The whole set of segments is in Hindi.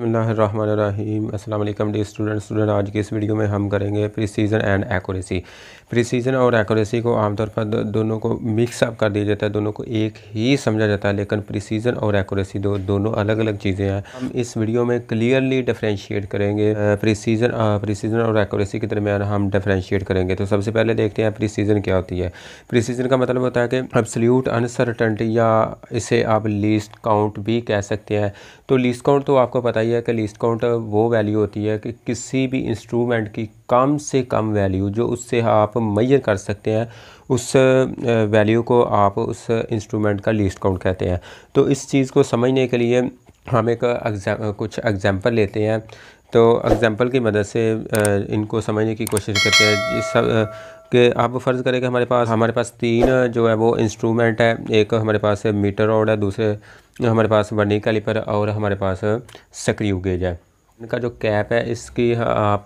बसमीम डी स्टूडेंट स्टूडेंट आज की इस वीडियो में हम करेंगे प्रीसीजन एंड एक्यूरेसी प्रीसीजन और एक्यूरेसी को आमतौर पर दोनों को मिक्स अप कर दिया जाता है दोनों को एक ही समझा जाता है लेकिन प्रीसीजन और एक्यूरेसी दो दोनों अलग अलग चीज़ें हैं हम इस वीडियो में क्लियरली डिफ्रेंशिएट करेंगे प्रीसीजन प्रीसीजन और एक्यूरेसी के दरमियान हम डिफ्रेंशिएट करेंगे तो सबसे पहले देखते हैं प्रीसीजन क्या होती है प्रीसीजन का मतलब होता है कि एब्सोल्यूट अनसर्टेंटी या इसे आप लीस्ट काउंट भी कह सकते हैं तो लीस्ट काउंट तो आपको पता ही है कि लीस्ट काउंट वो वैल्यू होती है कि किसी भी इंस्ट्रूमेंट की कम से कम वैल्यू जो उससे आप मैयर कर सकते हैं उस वैल्यू को आप उस इंस्ट्रूमेंट का लीस्ट काउंट कहते हैं तो इस चीज़ को समझने के लिए हम एक एग्जाम कुछ एग्ज़ाम्पल लेते हैं तो एग्ज़ाम्पल की मदद से इनको समझने की कोशिश करते हैं इस कि आप फ़र्ज़ करें कि हमारे पास हमारे पास तीन जो है वो इंस्ट्रूमेंट है एक हमारे पास मीटर रोड है दूसरे हमारे पास वर्नी कैलिपर और हमारे पास सक्रिय गेज है इनका जो कैप है इसकी आप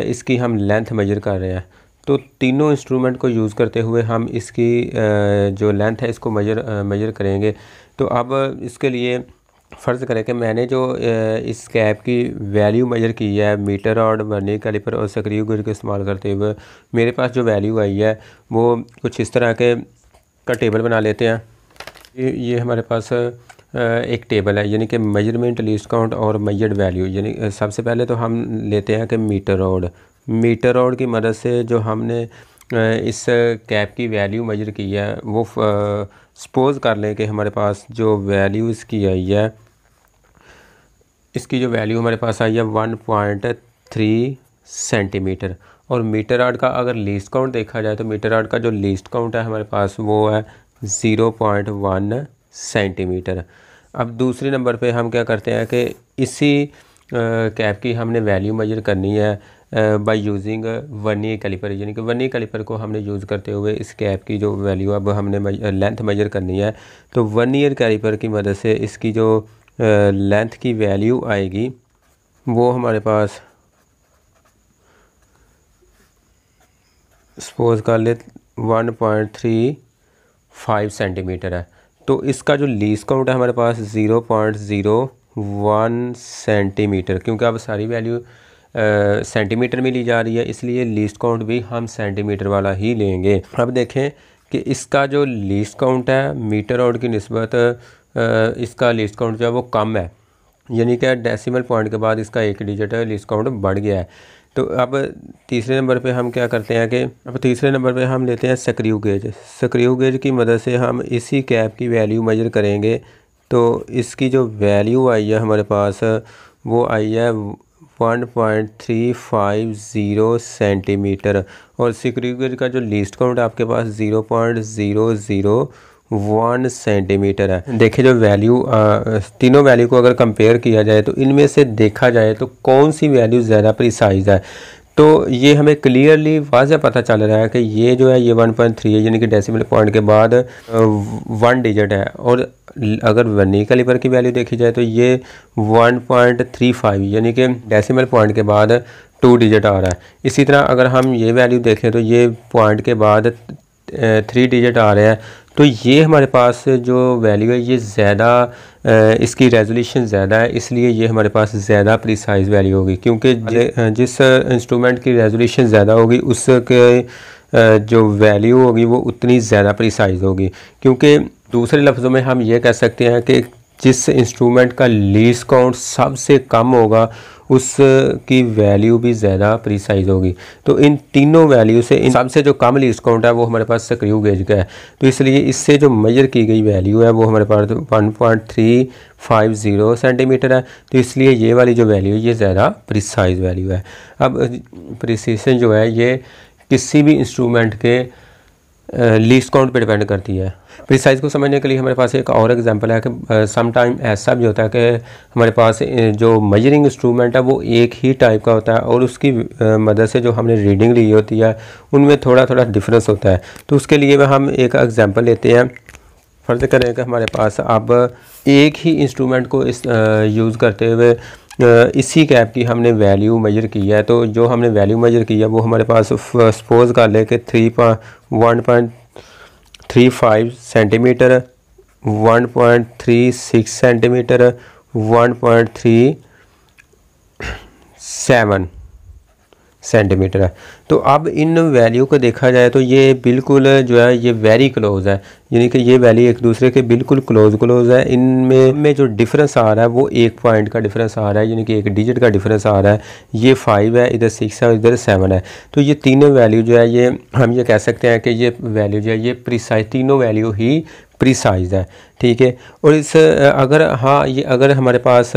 इसकी हम लेंथ मेजर कर रहे हैं तो तीनों इंस्ट्रूमेंट को यूज़ करते हुए हम इसकी जो लेंथ है इसको मेजर मेजर करेंगे तो अब इसके लिए फ़र्ज़ करें कि मैंने जो इस कैप की वैल्यू मेजर की है मीटर और वर्नियर कैलिपर और सक्रिय गुज का इस्तेमाल करते हुए मेरे पास जो वैल्यू आई है वो कुछ इस तरह के का टेबल बना लेते हैं ये हमारे पास एक टेबल है यानी कि मेजरमेंट डिस्काउंट काउंट और मेजर्ड वैल्यू यानी सबसे पहले तो हम लेते हैं कि मीटर रोड मीटर रोड की मदद से जो हमने इस कैप की वैल्यू मेजर की है वो सपोज़ कर लें कि हमारे पास जो वैल्यू इसकी आई है इसकी जो वैल्यू हमारे पास आई है वन पॉइंट थ्री सेंटीमीटर और मीटर आर्ट का अगर लीस्ट काउंट देखा जाए तो मीटर आर्ट का जो लीस्ट काउंट है हमारे पास वो है ज़ीरो पॉइंट वन सेंटीमीटर अब दूसरे नंबर पे हम क्या करते हैं कि इसी कैप की हमने वैल्यू मेजर करनी है बाय यूजिंग वर्नियर कैलिपर यानी कि वर्नियर कैलिपर को हमने यूज़ करते हुए इस कैप की जो वैल्यू अब हमने लेंथ मेजर करनी है तो वन ईयर कैलिपर की मदद से इसकी जो लेंथ की वैल्यू आएगी वो हमारे पास सपोज कर ले one point three five centimetre है तो इसका जो लीज काउंट है हमारे पास zero point zero one centimetre क्योंकि अब सारी वैल्यू सेंटीमीटर में ली जा रही है इसलिए लीस्ट काउंट भी हम सेंटीमीटर वाला ही लेंगे अब देखें कि इसका जो लीस्ट काउंट है मीटर आउट की नस्बत इसका लीस्ट काउंट जो है वो कम है यानी कि डेसिमल पॉइंट के बाद इसका एक डिजिट लीस्ट काउंट बढ़ गया है तो अब तीसरे नंबर पे हम क्या करते हैं कि अब तीसरे नंबर पे हम लेते हैं स्क्रू गेज स्क्रू गेज की मदद से हम इसी कैप की वैल्यू मेजर करेंगे तो इसकी जो वैल्यू आई है हमारे पास वो आई है 1.350 सेंटीमीटर और सिक्रीगेज का जो लीस्ट काउंट आपके पास 0.001 सेंटीमीटर है देखिए जो वैल्यू तीनों वैल्यू को अगर कंपेयर किया जाए तो इनमें से देखा जाए तो कौन सी वैल्यू ज़्यादा प्रिसाइज है तो ये हमें क्लियरली वाजह पता चल रहा है कि ये जो है ये 1.3 है यानी कि डेसिमल पॉइंट के बाद वन डिजिट है और अगर वनी कैलिपर की वैल्यू देखी जाए तो ये 1.35 यानी कि डेसिमल पॉइंट के बाद टू डिजिट आ रहा है इसी तरह अगर हम ये वैल्यू देखें तो ये पॉइंट के बाद थ्री डिजिट आ रहे हैं तो ये हमारे पास जो वैल्यू है ये ज़्यादा इसकी रेजोल्यूशन ज़्यादा है इसलिए ये हमारे पास ज़्यादा प्रिसाइज वैल्यू होगी क्योंकि हाँ जिस इंस्ट्रूमेंट की रेजोल्यूशन ज़्यादा होगी उसके जो वैल्यू होगी वो उतनी ज़्यादा प्रिसाइज होगी क्योंकि दूसरे लफ्ज़ों में हम ये कह सकते हैं कि जिस इंस्ट्रूमेंट का लीज काउंट सबसे कम होगा उसकी वैल्यू भी ज़्यादा प्रिसाइज होगी तो इन तीनों वैल्यू से इन सबसे जो कम लीज काउंट है वो हमारे पास स्क्रू गेज का है तो इसलिए इससे जो मेजर की गई वैल्यू है वो हमारे पास one point three five zero centimetre है तो इसलिए ये वाली जो वैल्यू ये ज़्यादा प्रिसाइज वैल्यू है अब प्रिसीशन जो है ये किसी भी इंस्ट्रूमेंट के लीज काउंट पर डिपेंड करती है फिर साइज़ को समझने के लिए हमारे पास एक और एग्जांपल है कि समटाइम ऐसा भी होता है कि हमारे पास जो मेजरिंग इंस्ट्रूमेंट है वो एक ही टाइप का होता है और उसकी मदद से जो हमने रीडिंग ली होती है उनमें थोड़ा थोड़ा डिफरेंस होता है तो उसके लिए हम एक एग्ज़ाम्पल लेते हैं फ़र्ज़ करें कि हमारे पास अब एक ही इंस्ट्रूमेंट को इस यूज़ करते हुए इसी कैप की हमने वैल्यू मेजर की है तो जो हमने वैल्यू मेजर की है वो हमारे पास सपोज़ कर ले कि three point one point 1.35 centimeter 1.36 centimeter 1.37 centimetre है तो अब इन वैल्यू को देखा जाए तो ये बिल्कुल जो है ये वेरी क्लोज है यानी कि ये वैल्यू एक दूसरे के बिल्कुल क्लोज क्लोज है इनमें में जो डिफरेंस आ रहा है वो एक पॉइंट का डिफरेंस आ रहा है यानी कि एक डिजिट का डिफरेंस आ रहा है ये फाइव है इधर सिक्स है और इधर सेवन है तो ये तीनों वैल्यू जो है ये हम ये कह सकते हैं कि ये वैल्यू जो है ये प्रिसाइज तीनों वैल्यू ही प्रिसाइज है ठीक है और इस अगर हाँ ये अगर हमारे पास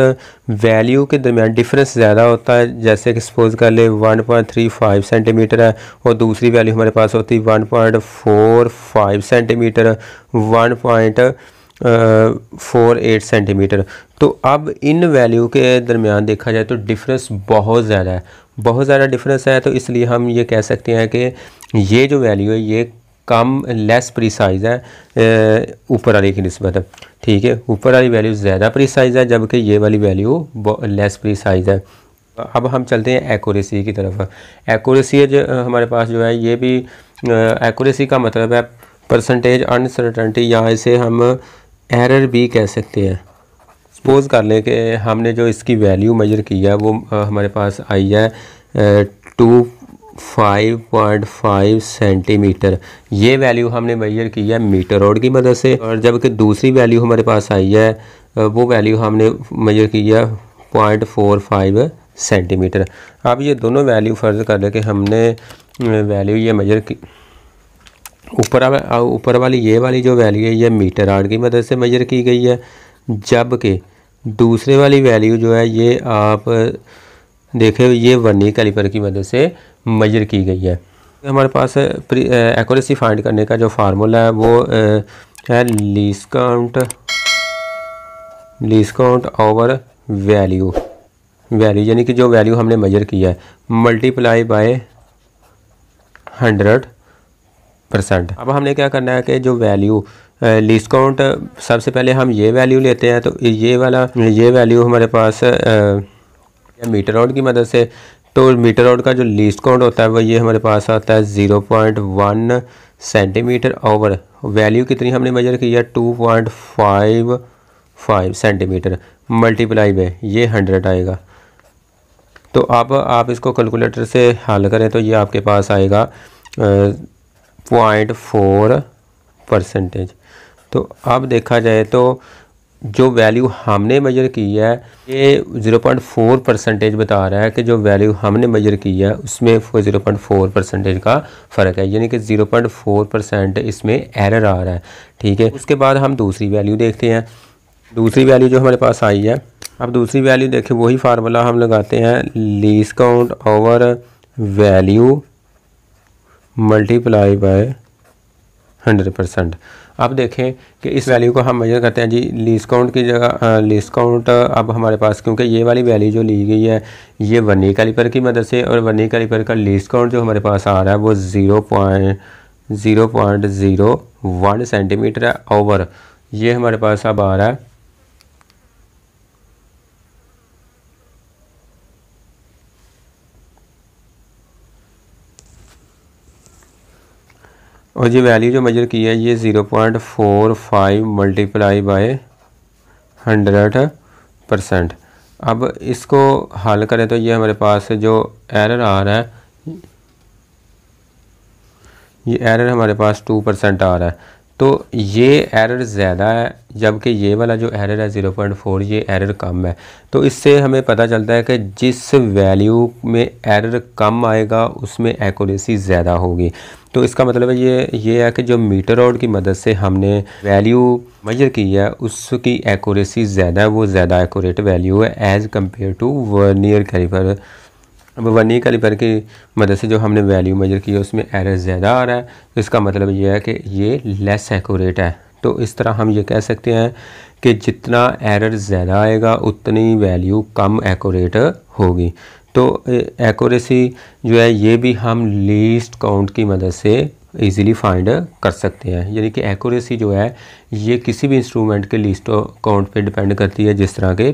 वैल्यू के दरमियान डिफरेंस ज़्यादा होता है जैसे कि सपोज़ कर ले 1.35 सेंटीमीटर है और दूसरी वैल्यू हमारे पास होती है 1.45 centimetre point four eight centimetre तो अब इन वैल्यू के दरमियान देखा जाए तो डिफरेंस बहुत ज़्यादा है बहुत ज़्यादा डिफरेंस है तो इसलिए हम ये कह सकते हैं कि ये जो वैल्यू है ये कम लेस प्रीसाइज है ऊपर वाली की नस्बत ठीक है ऊपर वाली वैल्यू ज़्यादा प्रीसाइज है जबकि ये वाली वैल्यू लेस प्रीसाइज है अब हम चलते हैं एक्यूरेसी की तरफ एक्यूरेसी जो हमारे पास जो है ये भी एक्यूरेसी का मतलब है परसेंटेज अनसर्टनटी या इसे हम एरर भी कह सकते हैं सपोज़ कर लें कि हमने जो इसकी वैल्यू मेजर की है वो हमारे पास आई है टू 5.5 सेंटीमीटर ये वैल्यू हमने मैयर की है मीटर रोड की मदद से और जबकि दूसरी वैल्यू हमारे पास आई है वो वैल्यू हमने मैयर की है पॉइंट फोर फाइव सेंटीमीटर अब ये दोनों वैल्यू फ़र्ज़ कर लें कि हमने वैल्यू ये मेजर की ऊपर ऊपर वाली ये वाली जो वैल्यू है ये मीटर आर्ड की मदद से मेजर की गई है जबकि दूसरे वाली वैल्यू जो है ये आप देखें ये वनी कैलिपर की मदद से मेजर की गई है हमारे पास एक्यूरेसी फाइंड करने का जो फार्मूला है वो है least count least count over value value यानी कि जो वैल्यू हमने मेजर किया है मल्टीप्लाई बाय हंड्रेड परसेंट अब हमने क्या करना है कि जो वैल्यू लीस काउंट सबसे पहले हम ये वैल्यू लेते हैं तो ये वाला ये वैल्यू हमारे पास मीटर राउंड की मदद से तो मीटर राउंड का जो लीस्ट काउंट होता है वो ये हमारे पास आता है zero point one centimetre over value कितनी हमने मेजर की है two point five five centimetre multiply में ये हंड्रेड आएगा तो अब आप इसको कैलकुलेटर से हल करें तो ये आपके पास आएगा पॉइंट फोर परसेंटेज तो अब देखा जाए तो जो वैल्यू हमने मेजर की है ये 0.4 परसेंटेज बता रहा है कि जो वैल्यू हमने मेजर की है उसमें 0.4 परसेंटेज का फ़र्क है यानी कि 0.4 परसेंट इसमें एरर आ रहा है ठीक है उसके बाद हम दूसरी वैल्यू देखते हैं दूसरी वैल्यू जो हमारे पास आई है अब दूसरी वैल्यू देखें वही फार्मूला हम लगाते हैं least count over value multiply by hundred percent अब देखें कि इस वैल्यू को हम मेजर करते हैं जी लीज काउंट की जगह लीज काउंट अब हमारे पास क्योंकि ये वाली वैल्यू जो ली गई है ये वनी कैलिपर की मदद से और वनी कैलिपर का लीज काउंट जो हमारे पास आ रहा है वो zero point zero point zero one centimetre है ओवर ये हमारे पास अब आ रहा है और ये वैल्यू जो मेजर की है ये zero point four five multiply by hundred percent अब इसको हल करें तो ये हमारे पास जो एरर आ रहा है ये एरर हमारे पास टू परसेंट आ रहा है तो ये एरर ज़्यादा है जबकि ये वाला जो एरर है ज़ीरो पॉइंट फोर ये एरर कम है तो इससे हमें पता चलता है कि जिस वैल्यू में एरर कम आएगा उसमें एक्यूरेसी ज़्यादा होगी तो इसका मतलब है ये ये है कि जो मीटर रोड की मदद से हमने वैल्यू मेजर की है उसकी एक्यूरेसी ज़्यादा है वो ज़्यादा एक्यूरेट वैल्यू है as compare to vernier caliper अब वर्नियर कैलिपर की मदद से जो हमने वैल्यू मेजर की है उसमें एरर ज़्यादा आ रहा है तो इसका मतलब ये है कि ये लेस एक्यूरेट है तो इस तरह हम ये कह सकते हैं कि जितना एरर ज़्यादा आएगा उतनी वैल्यू कम एक्यूरेट होगी तो एक्यूरेसी जो है ये भी हम लीस्ट काउंट की मदद से ईज़िली फाइंड कर सकते हैं यानी कि एक्यूरेसी जो है ये किसी भी इंस्ट्रूमेंट के लिस्ट काउंट पे डिपेंड करती है जिस तरह के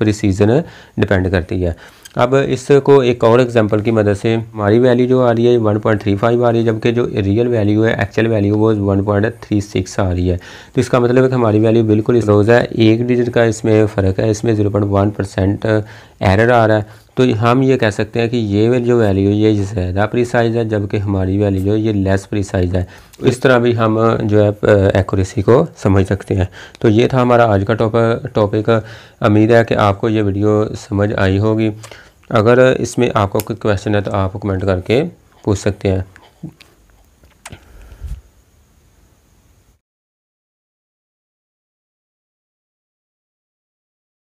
प्रिसीजन डिपेंड करती है अब इसको एक और एग्जांपल की मदद से हमारी वैल्यू जो आ रही है 1.35 आ रही है जबकि जो रियल वैल्यू है एक्चुअल वैल्यू वो 1.36 आ रही है तो इसका मतलब है कि हमारी वैल्यू बिल्कुल रोज़ है एक डिजिट का इसमें फ़र्क है इसमें वन परसेंट एरर आ रहा है तो हम ये कह सकते हैं कि ये जो वैल्यू ये ज़्यादा प्रिसाइज है जबकि हमारी वैल्यू जो ये लेस प्रिसाइज है इस तरह भी हम जो है एक्यूरेसी को समझ सकते हैं तो ये था हमारा आज का टॉप टॉपिक उम्मीद है कि आपको ये वीडियो समझ आई होगी अगर इसमें आपको कोई क्वेश्चन है तो आप कमेंट करके पूछ सकते हैं